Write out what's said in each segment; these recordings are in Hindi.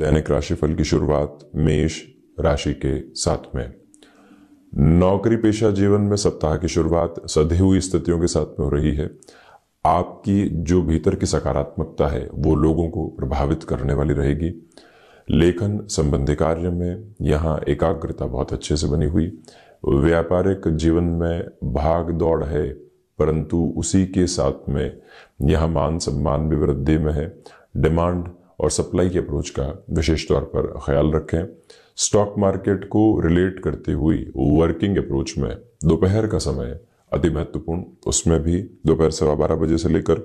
दैनिक राशिफल की शुरुआत मेष राशि के साथ में नौकरी पेशा जीवन में सप्ताह की शुरुआत सधी हुई स्थितियों के साथ में हो रही है आपकी जो भीतर की सकारात्मकता है वो लोगों को प्रभावित करने वाली रहेगी लेखन संबंधी कार्य में यहाँ एकाग्रता बहुत अच्छे से बनी हुई व्यापारिक जीवन में भाग दौड़ है परंतु उसी के साथ में यह मान सम्मान भी वृद्धि में है डिमांड और सप्लाई के अप्रोच का विशेष तौर पर ख्याल रखें स्टॉक मार्केट को रिलेट करती हुई वर्किंग अप्रोच में दोपहर का समय अति महत्वपूर्ण उसमें भी दोपहर सवा बारह बजे से लेकर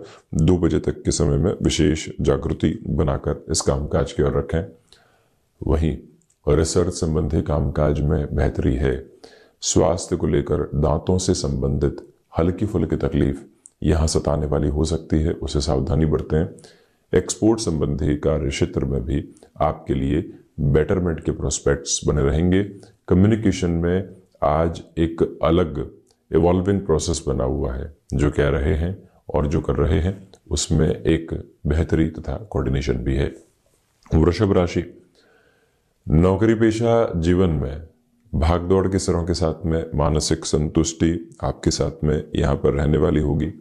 दो बजे तक के समय में विशेष जागृति बनाकर इस कामकाज की ओर रखें वहीं रिसर्च संबंधी कामकाज में बेहतरी है स्वास्थ्य को लेकर दांतों से संबंधित हल्की फुल्की तकलीफ यहाँ सताने वाली हो सकती है उसे सावधानी बरतें एक्सपोर्ट संबंधी कार्य क्षेत्र में भी आपके लिए बेटरमेंट के प्रोस्पेक्ट्स बने रहेंगे कम्युनिकेशन में आज एक अलग इवॉल्विंग प्रोसेस बना हुआ है जो कह रहे हैं और जो कर रहे हैं उसमें एक बेहतरी तथा कोऑर्डिनेशन भी है वृषभ राशि नौकरी पेशा जीवन में भागदौड़ के सरों के साथ में मानसिक संतुष्टि आपके साथ में यहाँ पर रहने वाली होगी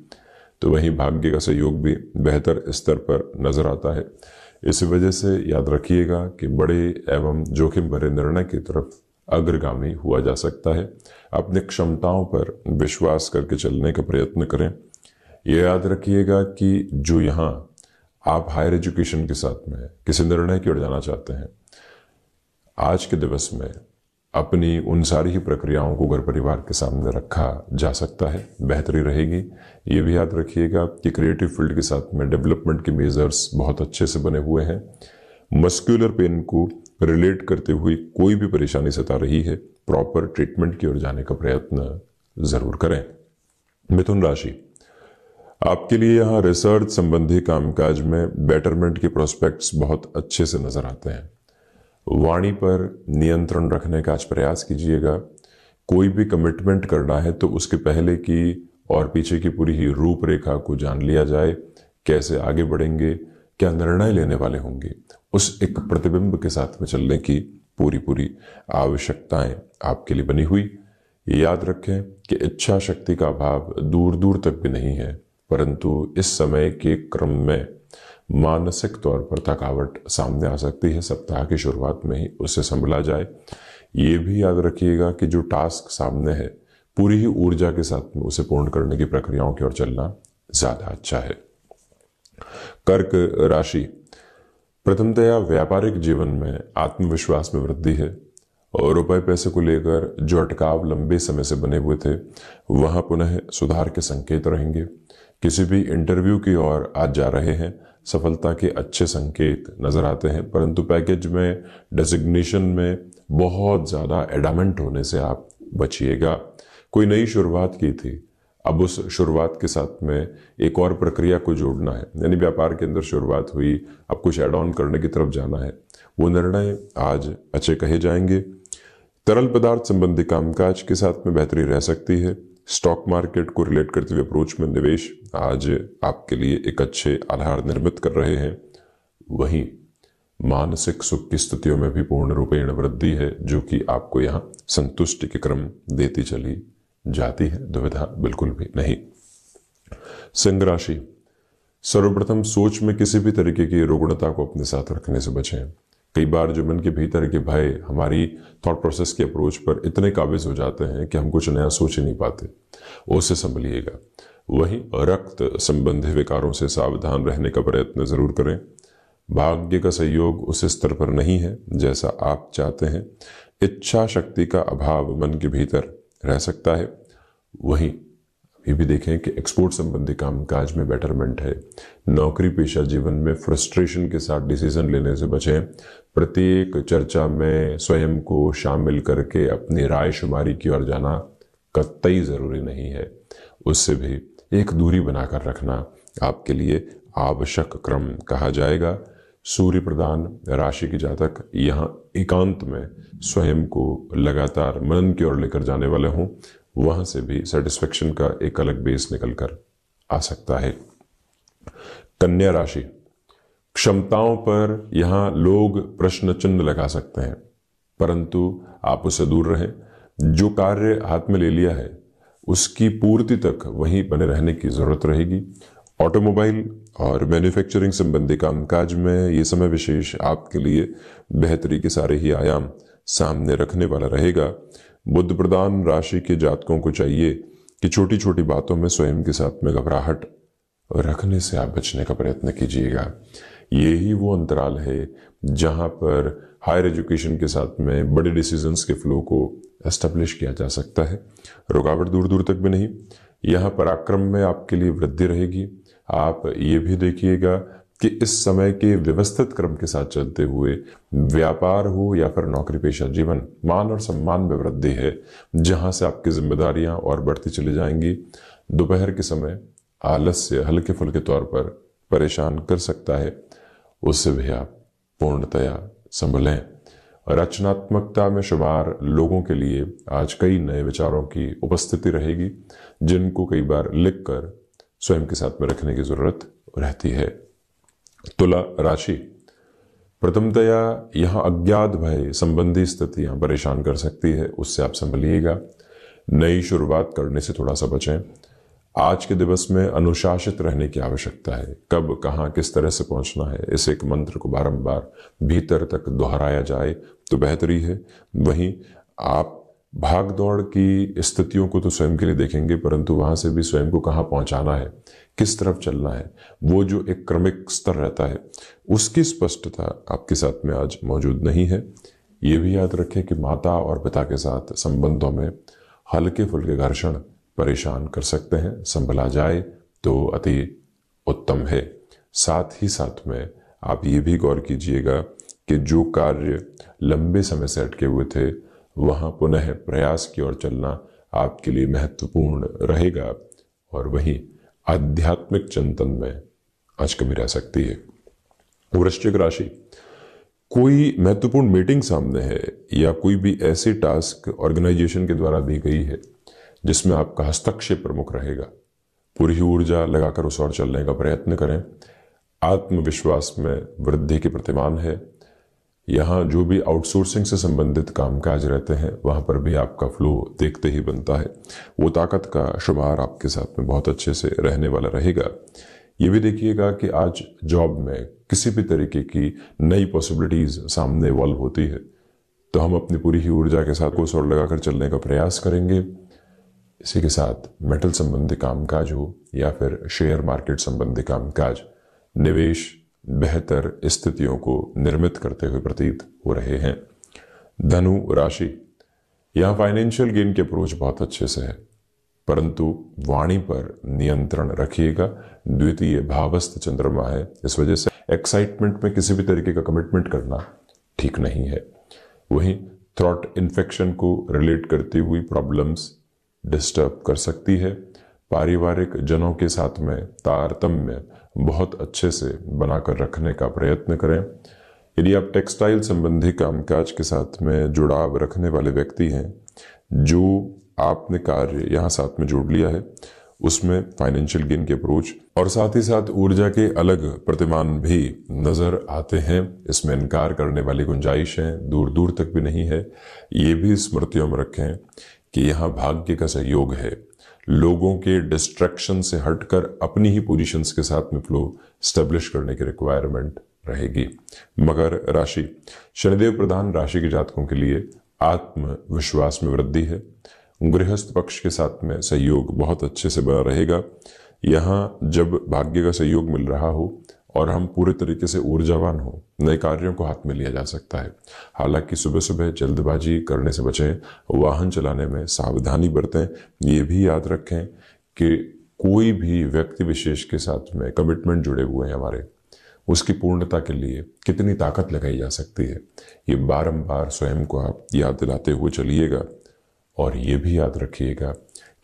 तो वहीं भाग्य का सहयोग भी बेहतर स्तर पर नजर आता है इस वजह से याद रखिएगा कि बड़े एवं जोखिम भरे निर्णय की तरफ अग्रगामी हुआ जा सकता है अपनी क्षमताओं पर विश्वास करके चलने का प्रयत्न करें यह याद रखिएगा कि जो यहाँ आप हायर एजुकेशन के साथ में किसी निर्णय की ओर जाना चाहते हैं आज के दिवस में अपनी उन सारी ही प्रक्रियाओं को घर परिवार के सामने रखा जा सकता है बेहतरी रहेगी ये भी याद रखिएगा कि क्रिएटिव फील्ड के साथ में डेवलपमेंट के मेजर्स बहुत अच्छे से बने हुए हैं मस्क्यूलर पेन को रिलेट करते हुए कोई भी परेशानी सता रही है प्रॉपर ट्रीटमेंट की ओर जाने का प्रयत्न ज़रूर करें मिथुन राशि आपके लिए यहाँ रिसर्च संबंधी कामकाज में बेटरमेंट के प्रोस्पेक्ट्स बहुत अच्छे से नज़र आते हैं वाणी पर नियंत्रण रखने का आज प्रयास कीजिएगा कोई भी कमिटमेंट करना है तो उसके पहले की और पीछे की पूरी ही रूपरेखा को जान लिया जाए कैसे आगे बढ़ेंगे क्या निर्णय लेने वाले होंगे उस एक प्रतिबिंब के साथ में चलने की पूरी पूरी आवश्यकताएं आपके लिए बनी हुई याद रखें कि इच्छा शक्ति का अभाव दूर दूर तक भी नहीं है परंतु इस समय के क्रम में मानसिक तौर पर थकावट सामने आ सकती है सप्ताह की शुरुआत में ही उससे संभला जाए ये भी याद रखिएगा कि जो टास्क सामने है पूरी ही ऊर्जा के साथ उसे पूर्ण करने की प्रक्रियाओं की ओर चलना ज़्यादा अच्छा है कर्क राशि प्रथमतया व्यापारिक जीवन में आत्मविश्वास में वृद्धि है और रुपए पैसे को लेकर जो अटकाव लंबे समय से बने हुए थे वहां पुनः सुधार के संकेत रहेंगे किसी भी इंटरव्यू की ओर आज जा रहे हैं सफलता के अच्छे संकेत नज़र आते हैं परंतु पैकेज में डेजिग्नेशन में बहुत ज़्यादा एडामेंट होने से आप बचिएगा कोई नई शुरुआत की थी अब उस शुरुआत के साथ में एक और प्रक्रिया को जोड़ना है यानी व्यापार के अंदर शुरुआत हुई अब कुछ एड ऑन करने की तरफ जाना है वो निर्णय आज अच्छे कहे जाएंगे तरल पदार्थ संबंधी कामकाज के साथ में बेहतरी रह सकती है स्टॉक मार्केट को रिलेट करते हुए अप्रोच में निवेश आज आपके लिए एक अच्छे आधार निर्मित कर रहे हैं वहीं मानसिक सुख की स्थितियों में भी पूर्ण रूपेण वृद्धि है जो कि आपको यहाँ संतुष्टि के क्रम देती चली जाती है दुविधा बिल्कुल भी नहीं सिंह राशि सर्वप्रथम सोच में किसी भी तरीके की रुग्णता को अपने साथ रखने से बचें कई बार जो मन के भीतर के भय हमारी थॉट प्रोसेस के अप्रोच पर इतने काबिज हो जाते हैं कि हम कुछ नया सोच ही नहीं पाते उसे संभलिएगा वहीं रक्त संबंधी विकारों से सावधान रहने का प्रयत्न जरूर करें भाग्य का सहयोग उस स्तर पर नहीं है जैसा आप चाहते हैं इच्छा शक्ति का अभाव मन के भीतर रह सकता है वहीं ये भी देखें कि एक्सपोर्ट संबंधी कामकाज में बेटरमेंट है नौकरी पेशा जीवन में फ्रस्ट्रेशन के साथ डिसीजन लेने से बचें प्रत्येक चर्चा में स्वयं को शामिल करके अपनी राय शुमारी की ओर जाना कतई ज़रूरी नहीं है उससे भी एक दूरी बनाकर रखना आपके लिए आवश्यक क्रम कहा जाएगा सूर्य प्रदान राशि के जातक यहाँ एकांत में स्वयं को लगातार मनन की ओर लेकर जाने वाले हों वहाँ से भी सेटिस्फेक्शन का एक अलग बेस निकल कर आ सकता है कन्या राशि क्षमताओं पर यहाँ लोग प्रश्न चिन्ह लगा सकते हैं परंतु आप उससे दूर रहें जो कार्य हाथ में ले लिया है उसकी पूर्ति तक वहीं बने रहने की ज़रूरत रहेगी ऑटोमोबाइल और मैन्युफैक्चरिंग संबंधी कामकाज में ये समय विशेष आपके लिए बेहतरी के सारे ही आयाम सामने रखने वाला रहेगा बुद्ध प्रदान राशि के जातकों को चाहिए कि छोटी छोटी बातों में स्वयं के साथ में घबराहट रखने से आप बचने का प्रयत्न कीजिएगा ये ही वो अंतराल है जहाँ पर हायर एजुकेशन के साथ में बड़े डिसीजंस के फ्लो को एस्टेब्लिश किया जा सकता है रुकावट दूर दूर तक भी नहीं यहाँ पराक्रम में आपके लिए वृद्धि रहेगी आप ये भी देखिएगा कि इस समय के व्यवस्थित क्रम के साथ चलते हुए व्यापार हो या फिर नौकरी पेशा जीवन मान और सम्मान में वृद्धि है जहां से आपकी जिम्मेदारियां और बढ़ती चली जाएंगी दोपहर के समय आलस्य हल्के फुल्के तौर पर परेशान कर सकता है उससे भी आप पूर्णतया संभलें रचनात्मकता में शुमार लोगों के लिए आज कई नए विचारों की उपस्थिति रहेगी जिनको कई बार लिखकर स्वयं के साथ में रखने की ज़रूरत रहती है तुला राशि प्रथमतया यहाँ अज्ञात भय संबंधी स्थितियां परेशान कर सकती है उससे आप संभलिएगा नई शुरुआत करने से थोड़ा सा बचें आज के दिवस में अनुशासित रहने की आवश्यकता है कब कहाँ किस तरह से पहुंचना है इस एक मंत्र को बारंबार भीतर तक दोहराया जाए तो बेहतरी है वहीं आप भाग दौड़ की स्थितियों को तो स्वयं के लिए देखेंगे परंतु वहां से भी स्वयं को कहाँ पहुंचाना है किस तरफ चलना है वो जो एक क्रमिक स्तर रहता है उसकी स्पष्टता आपके साथ में आज मौजूद नहीं है ये भी याद रखें कि माता और पिता के साथ संबंधों में हल्के फुल्के घर्षण परेशान कर सकते हैं संभला जाए तो अति उत्तम है साथ ही साथ में आप ये भी गौर कीजिएगा कि जो कार्य लंबे समय से अटके हुए थे वहाँ पुनः प्रयास की ओर चलना आपके लिए महत्वपूर्ण रहेगा और वहीं आध्यात्मिक चिंतन में आज कमी रह सकती है वृश्चिक राशि कोई महत्वपूर्ण मीटिंग सामने है या कोई भी ऐसे टास्क ऑर्गेनाइजेशन के द्वारा दी गई है जिसमें आपका हस्तक्षेप प्रमुख रहेगा पूरी ऊर्जा लगाकर उस ओर चलने का प्रयत्न करें आत्मविश्वास में वृद्धि की प्रतिमान है यहाँ जो भी आउटसोर्सिंग से संबंधित कामकाज रहते हैं वहाँ पर भी आपका फ्लो देखते ही बनता है वो ताकत का शुमार आपके साथ में बहुत अच्छे से रहने वाला रहेगा ये भी देखिएगा कि आज जॉब में किसी भी तरीके की नई पॉसिबिलिटीज़ सामने इवॉल्व होती है तो हम अपनी पूरी ही ऊर्जा के साथ को और लगाकर चलने का प्रयास करेंगे इसी के साथ मेटल संबंधी कामकाज हो या फिर शेयर मार्केट संबंधी कामकाज निवेश बेहतर स्थितियों को निर्मित करते हुए प्रतीत हो रहे हैं धनु राशि यहां फाइनेंशियल गेन के अप्रोच बहुत अच्छे से है परंतु वाणी पर नियंत्रण रखिएगा द्वितीय भावस्थ चंद्रमा है इस वजह से एक्साइटमेंट में किसी भी तरीके का कमिटमेंट करना ठीक नहीं है वहीं थ्रॉट इन्फेक्शन को रिलेट करती हुई प्रॉब्लम्स डिस्टर्ब कर सकती है पारिवारिक जनों के साथ में तारतम्य बहुत अच्छे से बनाकर रखने का प्रयत्न करें यदि आप टेक्सटाइल संबंधी कामकाज के साथ में जुड़ाव रखने वाले व्यक्ति हैं जो आपने कार्य यहाँ साथ में जोड़ लिया है उसमें फाइनेंशियल गेन की अप्रोच और साथ ही साथ ऊर्जा के अलग प्रतिमान भी नज़र आते हैं इसमें इनकार करने वाली गुंजाइश है दूर दूर तक भी नहीं है ये भी स्मृतियों में रखें कि यहाँ भाग्य का सहयोग है लोगों के डिस्ट्रैक्शन से हटकर अपनी ही पोजीशंस के साथ में फ्लो स्टेब्लिश करने की रिक्वायरमेंट रहेगी मगर राशि शनिदेव प्रधान राशि के जातकों के लिए आत्मविश्वास में वृद्धि है गृहस्थ पक्ष के साथ में सहयोग बहुत अच्छे से बना रहेगा यहाँ जब भाग्य का सहयोग मिल रहा हो और हम पूरे तरीके से ऊर्जावान हो नए कार्यों को हाथ में लिया जा सकता है हालांकि सुबह सुबह जल्दबाजी करने से बचें वाहन चलाने में सावधानी बरतें ये भी याद रखें कि कोई भी व्यक्ति विशेष के साथ में कमिटमेंट जुड़े हुए हैं हमारे उसकी पूर्णता के लिए कितनी ताकत लगाई जा सकती है ये बारंबार स्वयं को आप याद दिलाते हुए चलिएगा और ये भी याद रखिएगा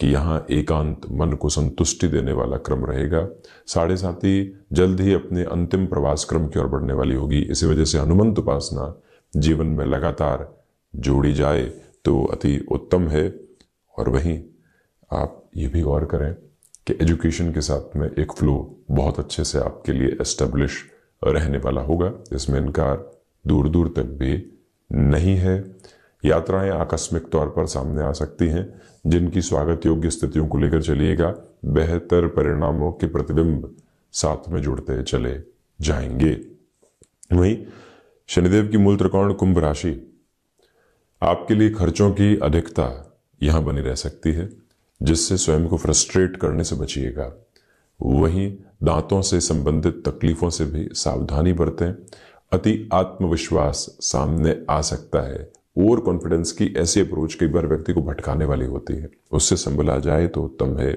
कि यहाँ एकांत मन को संतुष्टि देने वाला क्रम रहेगा साढ़े साथ ही जल्द ही अपने अंतिम प्रवास क्रम की ओर बढ़ने वाली होगी इसी वजह से हनुमंत उपासना जीवन में लगातार जोड़ी जाए तो अति उत्तम है और वहीं आप ये भी गौर करें कि एजुकेशन के साथ में एक फ्लो बहुत अच्छे से आपके लिए एस्टेब्लिश रहने वाला होगा इसमें इनकार दूर दूर तक भी नहीं है यात्राएं आकस्मिक तौर पर सामने आ सकती हैं जिनकी स्वागत योग्य स्थितियों को लेकर चलिएगा बेहतर परिणामों के प्रतिबिंब साथ में जुड़ते चले जाएंगे वहीं शनिदेव की मूल त्रिकोण कुंभ राशि आपके लिए खर्चों की अधिकता यहां बनी रह सकती है जिससे स्वयं को फ्रस्ट्रेट करने से बचिएगा वहीं दांतों से संबंधित तकलीफों से भी सावधानी बरतें अति आत्मविश्वास सामने आ सकता है ओवर कॉन्फिडेंस की ऐसी अप्रोच कई बार व्यक्ति को भटकाने वाली होती है उससे आ जाए तो उत्तम है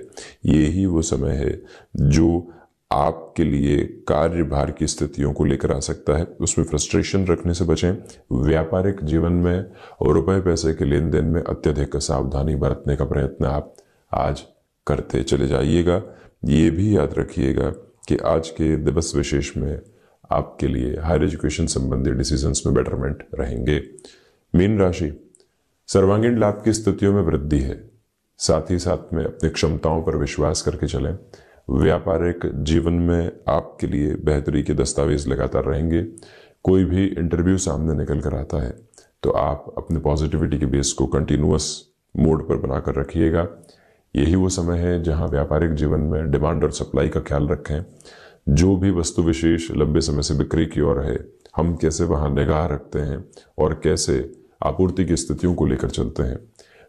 ये ही वो समय है जो आपके लिए कार्यभार की स्थितियों को लेकर आ सकता है उसमें फ्रस्ट्रेशन रखने से बचें व्यापारिक जीवन में और रुपए पैसे के लेन देन में अत्यधिक सावधानी बरतने का प्रयत्न आप आज करते चले जाइएगा ये भी याद रखिएगा कि आज के दिवस विशेष में आपके लिए हायर एजुकेशन संबंधी डिसीजंस में बेटरमेंट रहेंगे मीन राशि सर्वांगीण लाभ की स्थितियों में वृद्धि है साथ ही साथ में अपनी क्षमताओं पर विश्वास करके चलें व्यापारिक जीवन में आपके लिए बेहतरी के दस्तावेज लगातार रहेंगे कोई भी इंटरव्यू सामने निकल कर आता है तो आप अपने पॉजिटिविटी के बेस को कंटिन्यूस मोड पर बनाकर रखिएगा यही वो समय है जहां व्यापारिक जीवन में डिमांड और सप्लाई का ख्याल रखें जो भी वस्तु विशेष लंबे समय से बिक्री की ओर है हम कैसे वहाँ निगाह रखते हैं और कैसे आपूर्ति की स्थितियों को लेकर चलते हैं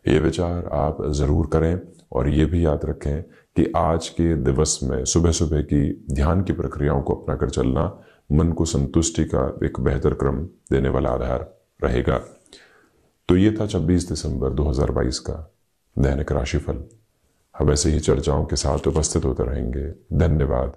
ये विचार आप ज़रूर करें और ये भी याद रखें कि आज के दिवस में सुबह सुबह की ध्यान की प्रक्रियाओं को अपना कर चलना मन को संतुष्टि का एक बेहतर क्रम देने वाला आधार रहेगा तो ये था 26 दिसंबर 2022 का दैनिक राशिफल हम ऐसे ही चर्चाओं के साथ उपस्थित होते रहेंगे धन्यवाद